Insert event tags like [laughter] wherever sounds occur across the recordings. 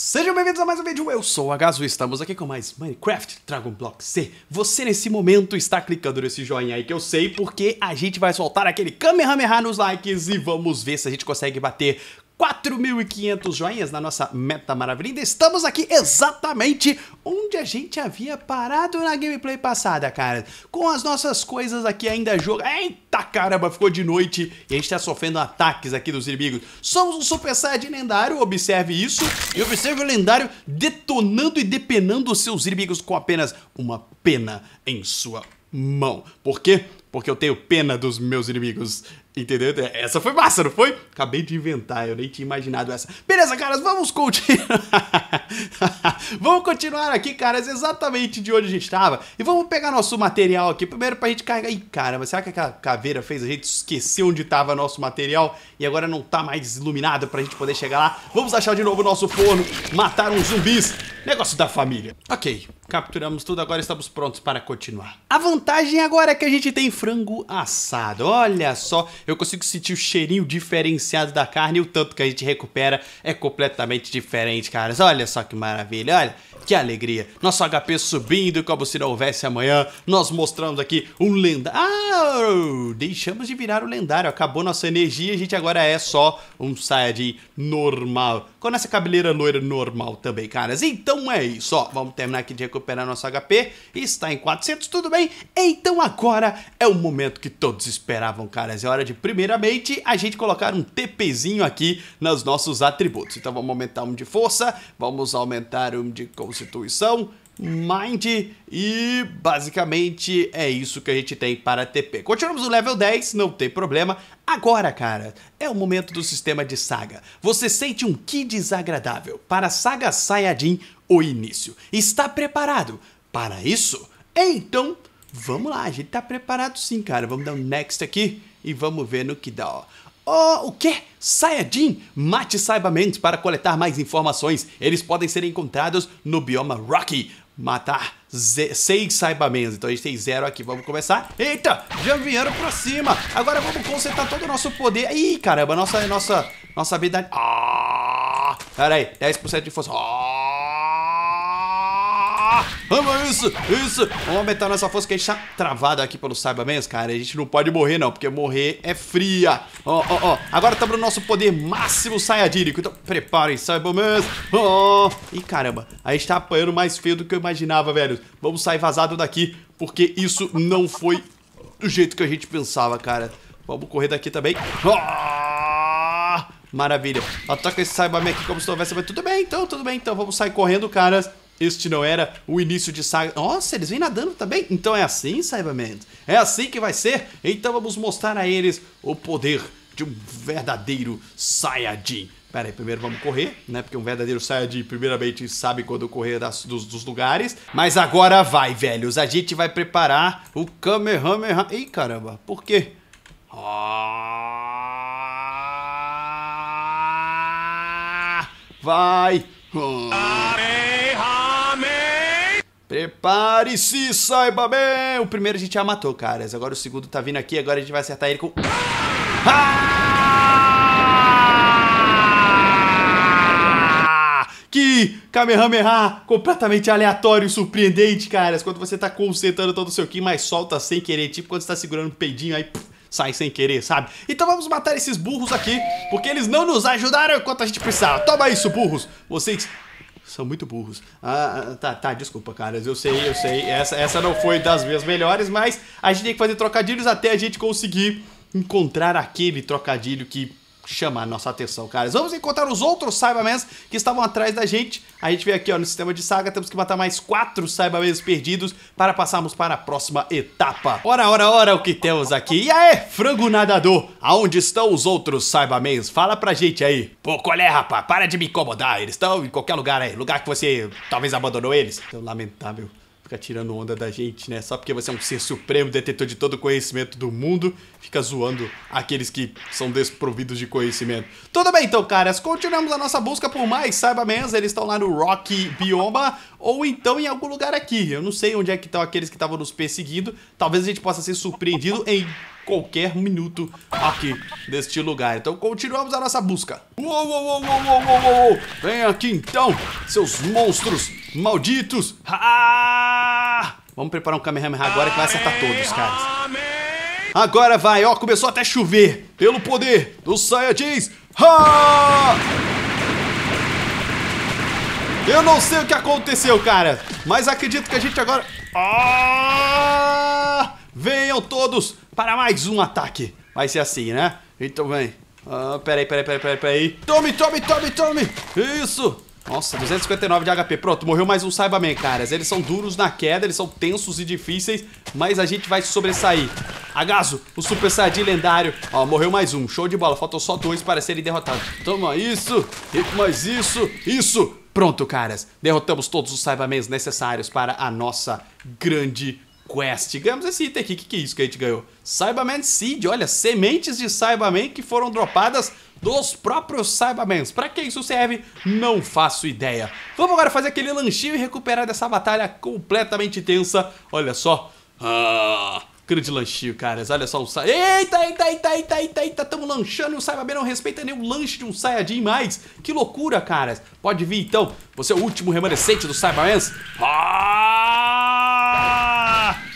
Sejam bem-vindos a mais um vídeo, eu sou o Agazo e estamos aqui com mais Minecraft Dragon Block C. Você nesse momento está clicando nesse joinha aí que eu sei porque a gente vai soltar aquele Kamehameha nos likes e vamos ver se a gente consegue bater 4.500 joinhas na nossa meta maravilhosa. Estamos aqui exatamente onde a gente havia parado na gameplay passada, cara. Com as nossas coisas aqui ainda jogo. Eita caramba, ficou de noite e a gente tá sofrendo ataques aqui dos inimigos. Somos um Super Saiyajin lendário, observe isso. E observe o lendário detonando e depenando os seus inimigos com apenas uma pena em sua mão. Por quê? Porque eu tenho pena dos meus inimigos. Entendeu? Essa foi massa, não foi? Acabei de inventar, eu nem tinha imaginado essa. Beleza, caras, vamos continuar. [laughs] vamos continuar aqui, caras, exatamente de onde a gente estava. E vamos pegar nosso material aqui, primeiro pra gente carregar. Ih, caramba, será que aquela caveira fez a gente esquecer onde estava nosso material e agora não tá mais iluminado pra gente poder chegar lá? Vamos achar de novo o nosso forno, matar uns zumbis. Negócio da família. Ok, capturamos tudo, agora estamos prontos para continuar. A vantagem agora é que a gente tem frango assado, olha só eu consigo sentir o cheirinho diferenciado da carne e o tanto que a gente recupera é completamente diferente, caras. Olha só que maravilha, olha. Que alegria! Nosso HP subindo como se não houvesse amanhã. Nós mostramos aqui um lendário. Ah, deixamos de virar o um lendário. Acabou nossa energia. A gente agora é só um Saiyajin normal. Com nossa cabeleira loira normal também, caras. Então é isso. Ó, vamos terminar aqui de recuperar nosso HP. Está em 400, tudo bem? Então agora é o momento que todos esperavam, caras. É hora de pode, primeiramente, a gente colocar um TPzinho aqui nos nossos atributos. Então vamos aumentar um de força, vamos aumentar um de constituição, Mind e basicamente é isso que a gente tem para TP. Continuamos no level 10, não tem problema. Agora, cara, é o momento do sistema de saga. Você sente um que desagradável para a saga Sayajin o início. Está preparado para isso? Então, vamos lá, a gente está preparado sim, cara. Vamos dar um next aqui e vamos ver no que dá. Oh, o quê? Saiyajin? Mate Saibamente para coletar mais informações. Eles podem ser encontrados no bioma Rocky. Matar seis Saibamans. Então a gente tem zero aqui. Vamos começar. Eita! Já vieram pra cima. Agora vamos concentrar todo o nosso poder. Ih, caramba. Nossa, nossa, nossa habilidade. Ah! Pera aí. 10% de força. Ah! Ah, ama isso, isso. Vamos aumentar nossa força que a gente tá travado aqui pelo Cybermans, cara. A gente não pode morrer não, porque morrer é fria. Ó, ó, ó. Agora estamos tá no nosso poder máximo Sayajirico. Então preparem, Cybermans. Ó. Oh. Ih, caramba. A gente tá apanhando mais feio do que eu imaginava, velho. Vamos sair vazado daqui, porque isso não foi do jeito que a gente pensava, cara. Vamos correr daqui também. Oh! Maravilha. Ataca esse Cyberman aqui como se não houvesse... Tudo bem, então, tudo bem, então. Vamos sair correndo, caras. Este não era o início de saga. Nossa, eles vêm nadando também? Então é assim, Cyberman? É assim que vai ser? Então vamos mostrar a eles o poder de um verdadeiro Saiyajin. Pera aí, primeiro vamos correr, né? Porque um verdadeiro Saiyajin, primeiramente, sabe quando correr das, dos, dos, lugares. Mas agora vai, velhos. A gente vai preparar o Kamehameha. Ih, caramba, por quê? Ah, vai. vai! Ah. Prepare-se, saiba bem! O primeiro a gente já matou, caras. Agora o segundo tá vindo aqui, agora a gente vai acertar ele com... Ah! Que Kamehameha completamente aleatório, surpreendente, caras. Quando você tá concentrando todo o seu Ki, mas solta sem querer. Tipo quando você tá segurando o peidinho, aí... sai sem querer, sabe? Então vamos matar esses burros aqui, porque eles não nos ajudaram enquanto a gente precisava. Toma isso, burros! Vocês são muito burros. Ah, ah, tá, tá, desculpa, caras. Eu sei, eu sei. Essa, essa não foi das minhas melhores, mas a gente tem que fazer trocadilhos até a gente conseguir encontrar aquele trocadilho que chama a nossa atenção, cara. Vamos encontrar os outros Cybermans que estavam atrás da gente. A gente vem aqui ó, no sistema de saga, temos que matar mais quatro Cybermans perdidos para passarmos para a próxima etapa. Ora, ora, ora, o que temos aqui? E aí, frango nadador, aonde estão os outros Cybermans? Fala pra gente aí. Pô, qual é, rapaz? Para de me incomodar, eles estão em qualquer lugar aí, lugar que você talvez abandonou eles. Então, lamentável ficar tirando onda da gente, né? Só porque você é um ser supremo, detetor de todo conhecimento do mundo, fica zoando aqueles que são desprovidos de conhecimento. Tudo bem então, caras, continuamos a nossa busca por mais menos, eles estão lá no Rock Bioma, ou então em algum lugar aqui. Eu não sei onde é que estão aqueles que estavam nos perseguindo, talvez a gente possa ser surpreendido em qualquer minuto aqui neste lugar. Então continuamos a nossa busca. Uou, uou, uou, uou, uou, uou, uou. Vem aqui então, seus monstros malditos. Ha! Vamos preparar um Kamehameha agora que vai acertar todos, caras. Agora vai, ó, começou até a chover. Pelo poder do Saiyajins. Ha! Eu não sei o que aconteceu, cara. Mas acredito que a gente agora... Ah! Venham todos para mais um ataque. Vai ser assim, né? Então vem. Ah, peraí, peraí, peraí, peraí, peraí. Tome, tome, tome, tome. Isso. Nossa, 259 de HP. Pronto, morreu mais um Saibaman, caras. Eles são duros na queda, eles são tensos e difíceis, mas a gente vai sobressair. Agaso, o Super Saiyajin lendário. Ó, morreu mais um. Show de bola. Faltam só dois para serem derrotados. Toma isso, mais isso, isso. Pronto, caras. Derrotamos todos os Saibamans necessários para a nossa grande Quest. Ganhamos esse item aqui. O que, que é isso que a gente ganhou? Cyberman Seed. Olha, sementes de Cyberman que foram dropadas dos próprios Cybermans. Pra que isso serve? Não faço ideia. Vamos agora fazer aquele lanchinho e recuperar dessa batalha completamente tensa. Olha só. Ah, grande lanchinho, caras. Olha só o Sai. Eita, eita, eita, eita, eita, eita. Tamo lanchando e o Cyberman não respeita nem o lanche de um Saiyajin mais. Que loucura, caras. Pode vir então. Você é o último remanescente dos Cybermans. Ah!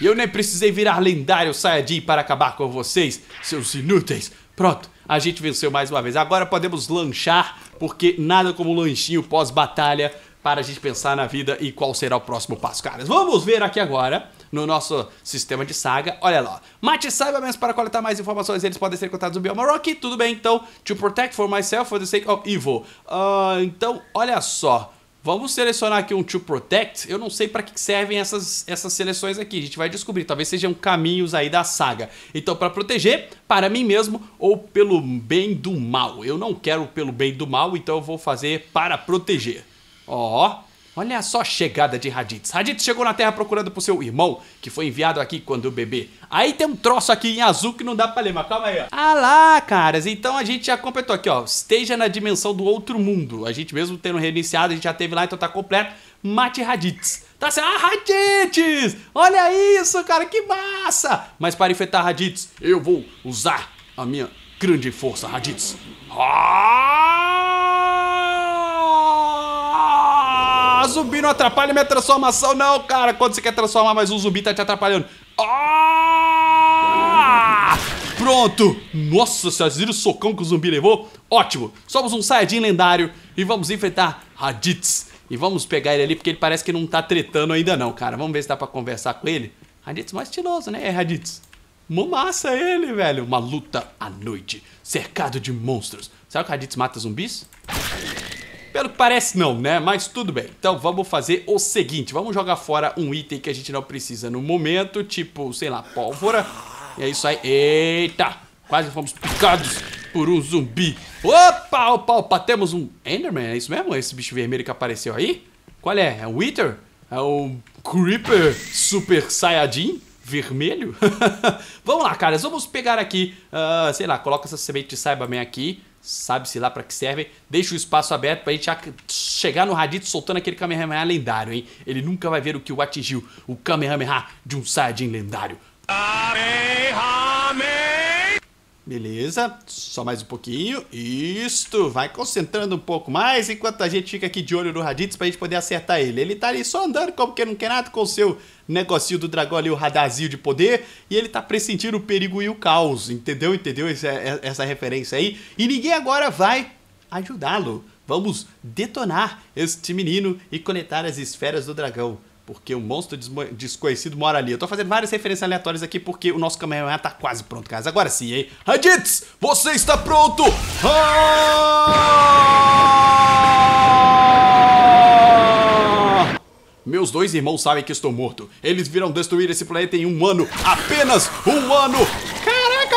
E eu nem precisei virar lendário Saiyajin para acabar com vocês, seus inúteis. Pronto, a gente venceu mais uma vez. Agora podemos lanchar, porque nada como lanchinho pós-batalha para a gente pensar na vida e qual será o próximo passo. Caras, vamos ver aqui agora no nosso sistema de saga. Olha lá, mate saiba mesmo para coletar mais informações, eles podem ser contados no Bioma Rock. Tudo bem, então, to protect for myself for the sake of evil. Uh, então, olha só, Vamos selecionar aqui um To Protect. Eu não sei para que servem essas, essas seleções aqui. A gente vai descobrir. Talvez sejam caminhos aí da saga. Então, para proteger, para mim mesmo ou pelo bem do mal. Eu não quero pelo bem do mal, então eu vou fazer para proteger. Ó, Olha só a chegada de Raditz. Raditz chegou na Terra procurando por seu irmão, que foi enviado aqui quando o bebê. Aí tem um troço aqui em azul que não dá pra ler, mas calma aí, ó. Ah lá, caras. Então a gente já completou aqui, ó. Esteja na dimensão do outro mundo. A gente mesmo tendo reiniciado, a gente já teve lá, então tá completo. Mate Raditz. Tá certo? Ah, Raditz! Olha isso, cara, que massa! Mas para enfrentar Raditz, eu vou usar a minha grande força, Raditz. Ah! zumbi não atrapalha minha transformação, não, cara. Quando você quer transformar, mas um zumbi tá te atrapalhando. Ah! Pronto! Nossa, vocês viram o socão que o zumbi levou? Ótimo! Somos um Saiyajin lendário e vamos enfrentar Raditz. E vamos pegar ele ali, porque ele parece que não tá tretando ainda não, cara. Vamos ver se dá pra conversar com ele. Raditz mais estiloso, né, é, Raditz? Massa ele, velho. Uma luta à noite, cercado de monstros. Será que o Raditz mata zumbis? Pelo que parece, não, né? Mas tudo bem. Então vamos fazer o seguinte: vamos jogar fora um item que a gente não precisa no momento, tipo, sei lá, pólvora. E é isso aí. Eita! Quase fomos picados por um zumbi. Opa, opa, opa! Temos um Enderman, é isso mesmo? Esse bicho vermelho que apareceu aí? Qual é? É o Wither? É o Creeper Super Saiyajin? Vermelho? [laughs] vamos lá, caras. Vamos pegar aqui, uh, sei lá, coloca essa semente de bem aqui sabe-se lá para que servem, deixa o espaço aberto para a gente chegar no Raditz soltando aquele Kamehameha lendário, hein? Ele nunca vai ver o que o atingiu, o Kamehameha de um Saiyajin lendário. Ah! Beleza, só mais um pouquinho. Isto, vai concentrando um pouco mais enquanto a gente fica aqui de olho no Raditz pra gente poder acertar ele. Ele tá ali só andando como que não quer nada com o seu negocinho do dragão ali, o radarzinho de poder. E ele tá pressentindo o perigo e o caos, entendeu? Entendeu essa, é, essa referência aí? E ninguém agora vai ajudá-lo. Vamos detonar este menino e coletar as esferas do dragão porque um monstro desconhecido mora ali. Eu tô fazendo várias referências aleatórias aqui porque o nosso caminhão tá quase pronto, guys. Agora sim, hein? Raditz, você está pronto! Ah! Meus dois irmãos sabem que estou morto. Eles virão destruir esse planeta em um ano. Apenas um ano!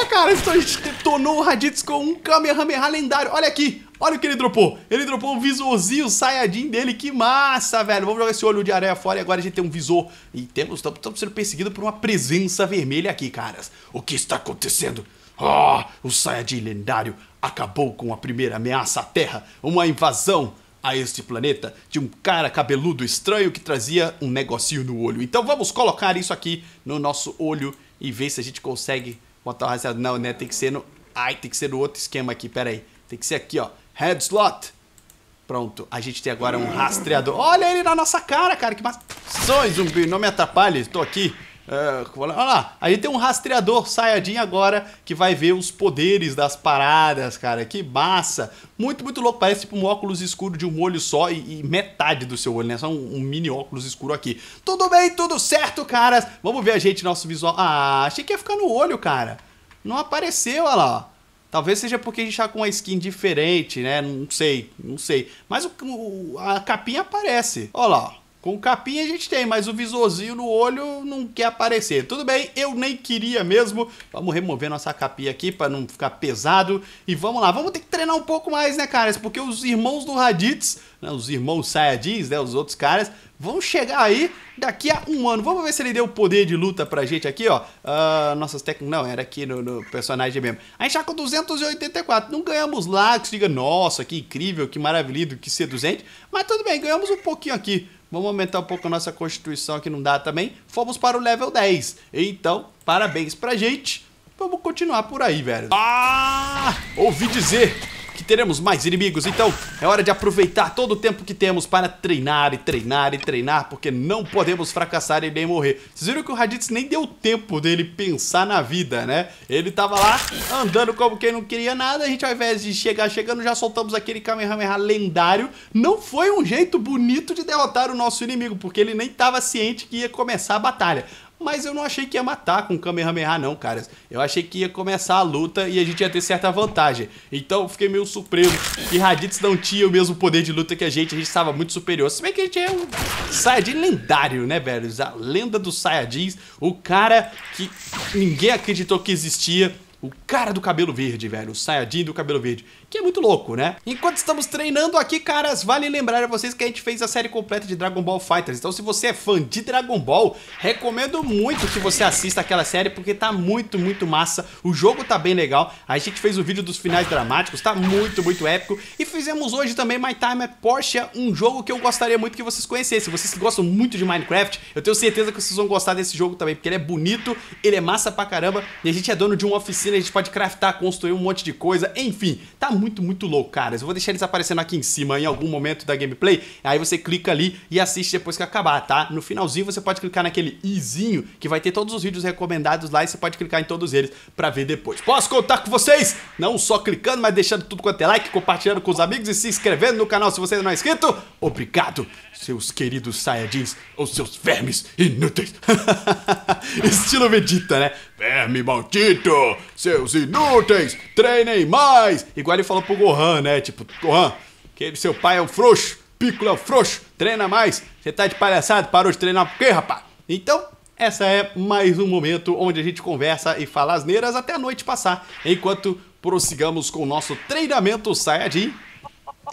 cara, isso então a gente detonou o Raditz com um Kamehameha lendário. Olha aqui, olha o que ele dropou. Ele dropou um visorzinho Saiyajin dele, que massa, velho. Vamos jogar esse olho de areia fora e agora a gente tem um visor. E temos, estamos sendo perseguidos por uma presença vermelha aqui, caras. O que está acontecendo? Ah, oh, o Saiyajin lendário acabou com a primeira ameaça à Terra. Uma invasão a este planeta de um cara cabeludo estranho que trazia um negocinho no olho. Então vamos colocar isso aqui no nosso olho e ver se a gente consegue botar o rastreador. Não, né? Tem que ser no. Ai, tem que ser no outro esquema aqui. Pera aí. Tem que ser aqui, ó. Head slot. Pronto. A gente tem agora um rastreador. Olha ele na nossa cara, cara. Que maçã, zumbi. Não me atrapalhe. Estou aqui. É, olha lá, aí tem um rastreador Saiyajin agora que vai ver os poderes das paradas, cara. Que massa! Muito, muito louco. Parece tipo um óculos escuro de um olho só e, e metade do seu olho, né? Só um, um, mini óculos escuro aqui. Tudo bem, tudo certo, caras. Vamos ver a gente, nosso visual. Ah, achei que ia ficar no olho, cara. Não apareceu, olha lá. Talvez seja porque a gente tá com uma skin diferente, né? Não sei, não sei. Mas o, o, a capinha aparece. Olha lá, com capinha a gente tem, mas o visorzinho no olho não quer aparecer. Tudo bem, eu nem queria mesmo. Vamos remover nossa capinha aqui para não ficar pesado. E vamos lá, vamos ter que treinar um pouco mais, né, caras? Porque os irmãos do Raditz, né, os irmãos Saiyajins, né, os outros caras, vão chegar aí daqui a um ano. Vamos ver se ele deu poder de luta pra gente aqui, ó. Uh, nossas técnicas... Não, era aqui no, no, personagem mesmo. A gente tá com 284. Não ganhamos lá, que diga, nossa, que incrível, que maravilhoso, que seduzente. Mas tudo bem, ganhamos um pouquinho aqui. Vamos aumentar um pouco a nossa constituição que não dá também. Fomos para o level 10. Então, parabéns pra gente. Vamos continuar por aí, velho. Ah! Ouvi dizer que teremos mais inimigos. Então, é hora de aproveitar todo o tempo que temos para treinar e treinar e treinar, porque não podemos fracassar e nem morrer. Vocês viram que o Raditz nem deu tempo dele pensar na vida, né? Ele tava lá andando como quem não queria nada, a gente ao invés de chegar chegando, já soltamos aquele Kamehameha lendário. Não foi um jeito bonito de derrotar o nosso inimigo, porque ele nem tava ciente que ia começar a batalha. Mas eu não achei que ia matar com o Kamehameha, não, cara. Eu achei que ia começar a luta e a gente ia ter certa vantagem. Então eu fiquei meio surpreso que Raditz não tinha o mesmo poder de luta que a gente. A gente estava muito superior. Se bem que a gente é um Saiyajin lendário, né, velho? A lenda dos Saiyajins. O cara que ninguém acreditou que existia. O cara do cabelo verde, velho. O Saiyajin do cabelo verde que é muito louco, né? Enquanto estamos treinando aqui, caras, vale lembrar a vocês que a gente fez a série completa de Dragon Ball Fighters. Então, se você é fã de Dragon Ball, recomendo muito que você assista aquela série, porque tá muito, muito massa. O jogo tá bem legal. A gente fez o vídeo dos finais dramáticos, tá muito, muito épico. E fizemos hoje também My Time at Porsche, um jogo que eu gostaria muito que vocês conhecessem. Vocês que gostam muito de Minecraft, eu tenho certeza que vocês vão gostar desse jogo também, porque ele é bonito, ele é massa pra caramba, e a gente é dono de uma oficina, a gente pode craftar, construir um monte de coisa, enfim, tá muito, muito louco, cara. Eu vou deixar eles aparecendo aqui em cima em algum momento da gameplay. Aí você clica ali e assiste depois que acabar, tá? No finalzinho você pode clicar naquele izinho que vai ter todos os vídeos recomendados lá e você pode clicar em todos eles pra ver depois. Posso contar com vocês? Não só clicando, mas deixando tudo quanto é like, compartilhando com os amigos e se inscrevendo no canal se você não é inscrito. Obrigado, seus queridos saiyajins ou seus vermes inúteis. [laughs] Estilo Vegeta, né? Verme maldito! seus inúteis, treinem mais! Igual ele falou pro Gohan, né? Tipo, Gohan, que seu pai é um frouxo, Piccolo é um frouxo, treina mais! Você tá de palhaçada, parou de treinar por quê, rapaz? Então, essa é mais um momento onde a gente conversa e fala asneiras até a noite passar, enquanto prossigamos com o nosso treinamento Saiyajin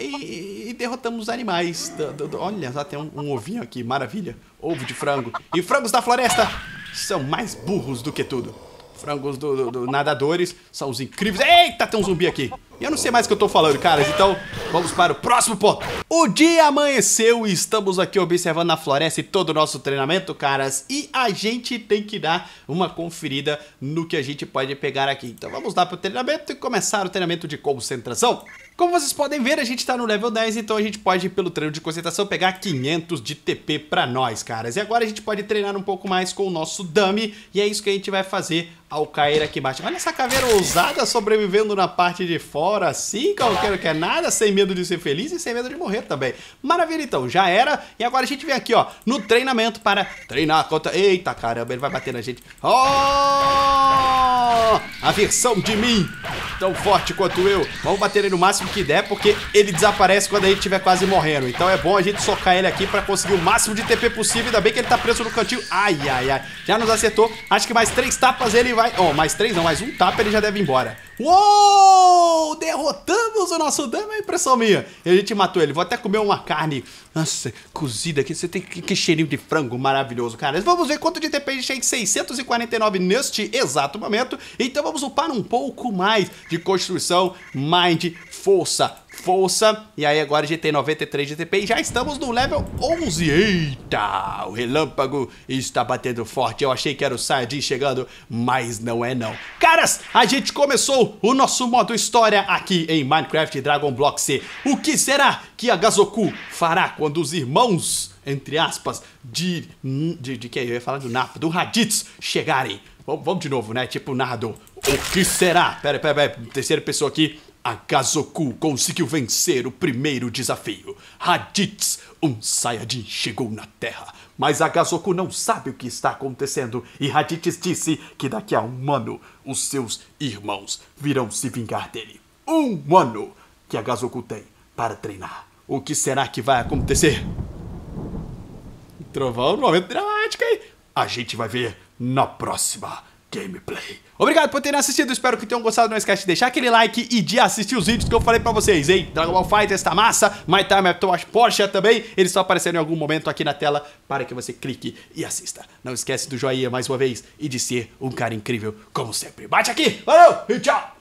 e, e derrotamos os animais. olha, só tem um, um, ovinho aqui, maravilha. Ovo de frango. E frangos da floresta são mais burros do que tudo frangos do, do, do, nadadores são os incríveis. Eita, tem um zumbi aqui. Eu não sei mais o que eu tô falando, caras. Então, vamos para o próximo ponto. O dia amanheceu e estamos aqui observando a floresta e todo o nosso treinamento, caras. E a gente tem que dar uma conferida no que a gente pode pegar aqui. Então, vamos lá pro treinamento e começar o treinamento de concentração. Como vocês podem ver, a gente tá no level 10, então a gente pode, pelo treino de concentração, pegar 500 de TP pra nós, caras. E agora a gente pode treinar um pouco mais com o nosso dummy, e é isso que a gente vai fazer ao cair aqui embaixo. Olha essa caveira ousada sobrevivendo na parte de fora, assim, qualquer que é nada, sem medo de ser feliz e sem medo de morrer também. Maravilha, então, já era. E agora a gente vem aqui, ó, no treinamento para treinar contra... Eita, caramba, ele vai bater na gente. Oh! A versão de mim, tão forte quanto eu. Vamos bater ele no máximo que der, porque ele desaparece quando a gente estiver quase morrendo. Então é bom a gente socar ele aqui para conseguir o máximo de TP possível. Ainda bem que ele tá preso no cantinho. Ai, ai, ai. Já nos acertou. Acho que mais três tapas ele vai... Oh, mais três não, mais um tapa ele já deve ir embora. Uou! Derrotamos o nosso dama, é impressão minha. E a gente matou ele. Vou até comer uma carne, nossa, cozida aqui. Você tem que, que cheirinho de frango maravilhoso, cara. Vamos ver quanto de TP a gente tem. 649 neste exato momento. Então vamos upar um pouco mais de construção, mind, força, força. E aí agora a gente tem 93 de TP e já estamos no level 11. Eita, o relâmpago está batendo forte. Eu achei que era o Saiyajin chegando, mas não é não. Caras, a gente começou o nosso modo história aqui em Minecraft Dragon Block C. O que será que a Gazoku fará quando os irmãos, entre aspas, de... De, de aí eu ia falar do Napa, do Raditz, chegarem? Vamos, de novo, né? Tipo narrador. O que será? Pera, pera, pera. Terceira pessoa aqui. A Gazoku conseguiu vencer o primeiro desafio. Raditz, um Saiyajin, chegou na Terra. Mas a Gazoku não sabe o que está acontecendo e Raditz disse que daqui a um ano os seus irmãos virão se vingar dele. Um ano que a Gazoku tem para treinar. O que será que vai acontecer? Trovão no momento dramático, hein? A gente vai ver na próxima gameplay. Obrigado por terem assistido, espero que tenham gostado. Não esquece de deixar aquele like e de assistir os vídeos que eu falei pra vocês, hein? Dragon Ball Fighter está massa, My Time at Watch Porsche também. Eles só apareceram em algum momento aqui na tela para que você clique e assista. Não esquece do joinha mais uma vez e de ser um cara incrível como sempre. Bate aqui, valeu e tchau!